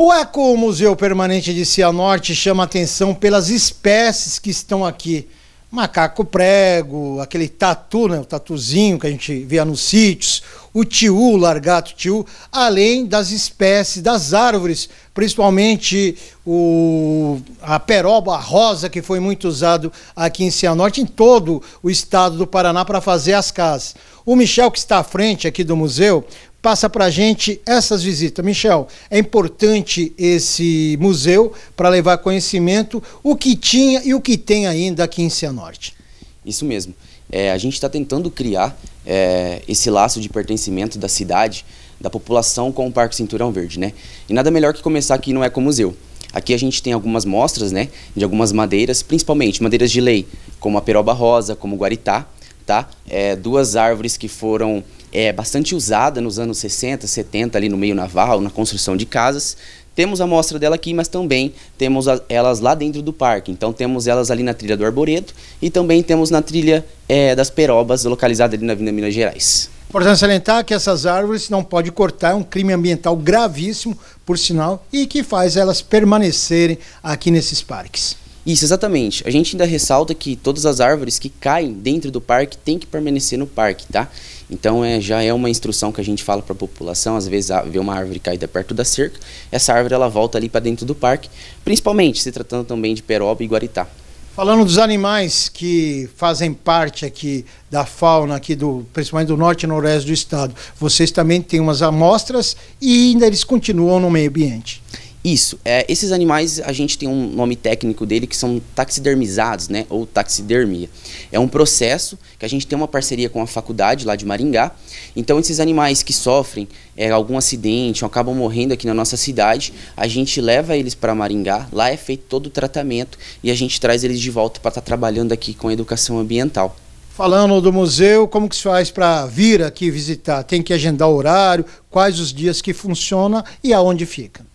O Museu Permanente de Cianorte chama atenção pelas espécies que estão aqui. Macaco prego, aquele tatu, né, o tatuzinho que a gente via nos sítios, o tiu, largato tiu, além das espécies das árvores, principalmente o, a peroba rosa, que foi muito usado aqui em Cianorte, em todo o estado do Paraná, para fazer as casas. O Michel, que está à frente aqui do museu, Faça para a gente essas visitas. Michel, é importante esse museu para levar conhecimento, o que tinha e o que tem ainda aqui em Cianorte. Isso mesmo. É, a gente está tentando criar é, esse laço de pertencimento da cidade, da população com o Parque Cinturão Verde, né? E nada melhor que começar aqui no Ecomuseu. Aqui a gente tem algumas mostras, né, de algumas madeiras, principalmente madeiras de lei, como a peroba rosa, como o guaritá, tá? É, duas árvores que foram é, bastante usada nos anos 60, 70, ali no meio naval, na construção de casas. Temos a amostra dela aqui, mas também temos a, elas lá dentro do parque. Então temos elas ali na trilha do Arboreto e também temos na trilha é, das Perobas, localizada ali na Vinda Minas Gerais. Importante salientar que essas árvores não pode cortar, é um crime ambiental gravíssimo, por sinal, e que faz elas permanecerem aqui nesses parques. Isso, exatamente. A gente ainda ressalta que todas as árvores que caem dentro do parque têm que permanecer no parque, tá? Então é, já é uma instrução que a gente fala para a população, às vezes vê uma árvore caída perto da cerca, essa árvore ela volta ali para dentro do parque, principalmente se tratando também de peroba e guaritá. Falando dos animais que fazem parte aqui da fauna, aqui do, principalmente do norte e noroeste do estado, vocês também têm umas amostras e ainda eles continuam no meio ambiente. Isso. É, esses animais, a gente tem um nome técnico dele que são taxidermizados, né? Ou taxidermia. É um processo que a gente tem uma parceria com a faculdade lá de Maringá. Então, esses animais que sofrem é, algum acidente ou acabam morrendo aqui na nossa cidade, a gente leva eles para Maringá. Lá é feito todo o tratamento e a gente traz eles de volta para estar tá trabalhando aqui com a educação ambiental. Falando do museu, como que se faz para vir aqui visitar? Tem que agendar o horário, quais os dias que funciona e aonde fica?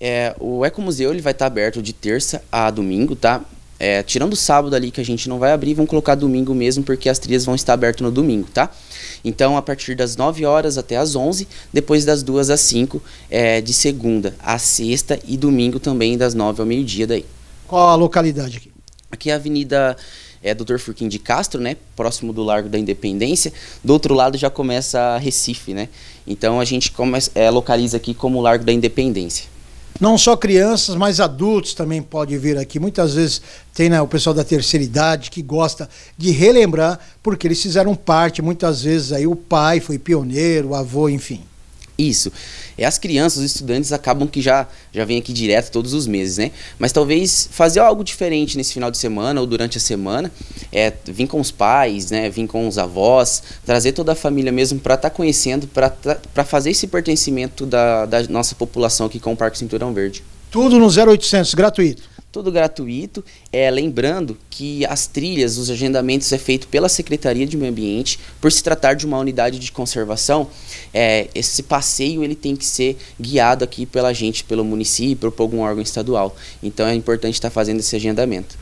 É, o Ecomuseu ele vai estar tá aberto de terça a domingo, tá? É, tirando o sábado ali que a gente não vai abrir, vão colocar domingo mesmo, porque as trilhas vão estar abertas no domingo, tá? Então, a partir das 9 horas até as 11, depois das 2 às 5, é, de segunda a sexta e domingo também das 9 ao meio-dia daí. Qual a localidade aqui? Aqui é a Avenida é, Dr. Furquim de Castro, né? Próximo do Largo da Independência. Do outro lado já começa Recife, né? Então, a gente é, localiza aqui como Largo da Independência. Não só crianças, mas adultos também podem vir aqui. Muitas vezes tem né, o pessoal da terceira idade que gosta de relembrar, porque eles fizeram parte, muitas vezes aí o pai foi pioneiro, o avô, enfim. Isso. É as crianças, os estudantes acabam que já já vêm aqui direto todos os meses, né? Mas talvez fazer algo diferente nesse final de semana ou durante a semana, é vir com os pais, né? Vir com os avós, trazer toda a família mesmo para estar tá conhecendo, para tá, para fazer esse pertencimento da, da nossa população aqui com o Parque Cinturão Verde. Tudo no 0800 gratuito tudo gratuito. É, lembrando que as trilhas, os agendamentos é feito pela Secretaria de Meio Ambiente, por se tratar de uma unidade de conservação, é, esse passeio ele tem que ser guiado aqui pela gente, pelo município, por algum órgão estadual. Então é importante estar fazendo esse agendamento.